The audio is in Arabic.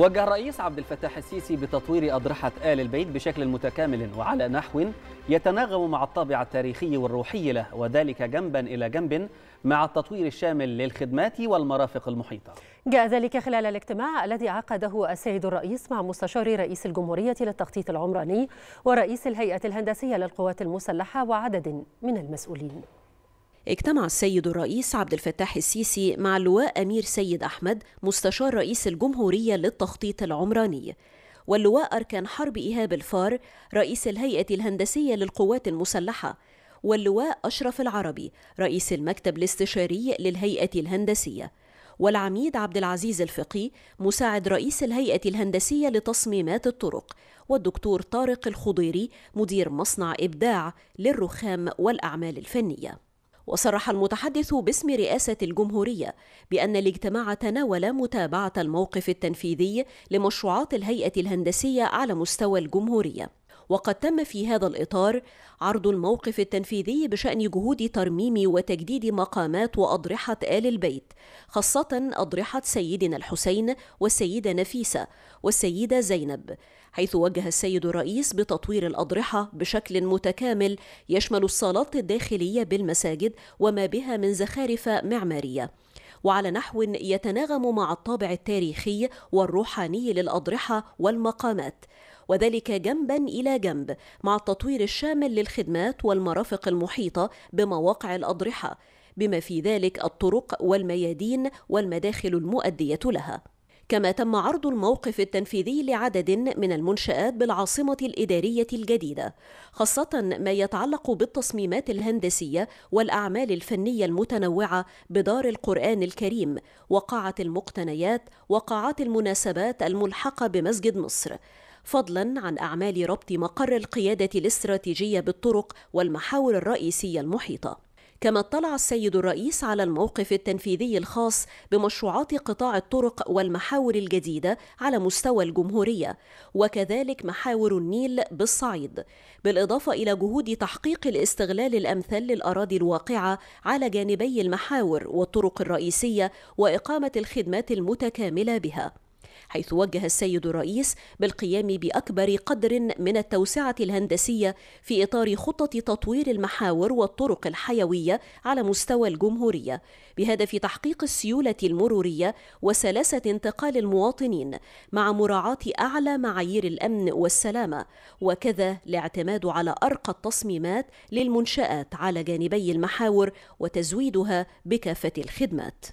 وجه الرئيس عبد الفتاح السيسي بتطوير أضرحة آل البيت بشكل متكامل وعلى نحو يتناغم مع الطابع التاريخي والروحي له وذلك جنبا إلى جنب مع التطوير الشامل للخدمات والمرافق المحيطة جاء ذلك خلال الاجتماع الذي عقده السيد الرئيس مع مستشار رئيس الجمهورية للتخطيط العمراني ورئيس الهيئة الهندسية للقوات المسلحة وعدد من المسؤولين اجتمع السيد الرئيس عبد الفتاح السيسي مع اللواء أمير سيد أحمد مستشار رئيس الجمهورية للتخطيط العمراني واللواء أركان حرب إيهاب الفار رئيس الهيئة الهندسية للقوات المسلحة واللواء أشرف العربي رئيس المكتب الاستشاري للهيئة الهندسية والعميد عبد العزيز الفقي مساعد رئيس الهيئة الهندسية لتصميمات الطرق والدكتور طارق الخضيري مدير مصنع إبداع للرخام والأعمال الفنية وصرح المتحدث باسم رئاسة الجمهورية بأن الاجتماع تناول متابعة الموقف التنفيذي لمشروعات الهيئة الهندسية على مستوى الجمهورية وقد تم في هذا الإطار عرض الموقف التنفيذي بشأن جهود ترميم وتجديد مقامات وأضرحة آل البيت خاصة أضرحة سيدنا الحسين والسيدة نفيسة والسيدة زينب حيث وجه السيد الرئيس بتطوير الأضرحة بشكل متكامل يشمل الصالات الداخلية بالمساجد وما بها من زخارف معمارية وعلى نحو يتناغم مع الطابع التاريخي والروحاني للأضرحة والمقامات وذلك جنبا إلى جنب مع التطوير الشامل للخدمات والمرافق المحيطة بمواقع الأضرحة بما في ذلك الطرق والميادين والمداخل المؤدية لها كما تم عرض الموقف التنفيذي لعدد من المنشآت بالعاصمة الإدارية الجديدة خاصة ما يتعلق بالتصميمات الهندسية والأعمال الفنية المتنوعة بدار القرآن الكريم وقاعة المقتنيات وقاعات المناسبات الملحقة بمسجد مصر فضلا عن أعمال ربط مقر القيادة الاستراتيجية بالطرق والمحاور الرئيسية المحيطة كما اطلع السيد الرئيس على الموقف التنفيذي الخاص بمشروعات قطاع الطرق والمحاور الجديدة على مستوى الجمهورية وكذلك محاور النيل بالصعيد بالإضافة إلى جهود تحقيق الاستغلال الأمثل للأراضي الواقعة على جانبي المحاور والطرق الرئيسية وإقامة الخدمات المتكاملة بها حيث وجه السيد الرئيس بالقيام باكبر قدر من التوسعه الهندسيه في اطار خطه تطوير المحاور والطرق الحيويه على مستوى الجمهوريه بهدف تحقيق السيوله المروريه وسلاسه انتقال المواطنين مع مراعاه اعلى معايير الامن والسلامه وكذا الاعتماد على ارقى التصميمات للمنشات على جانبي المحاور وتزويدها بكافه الخدمات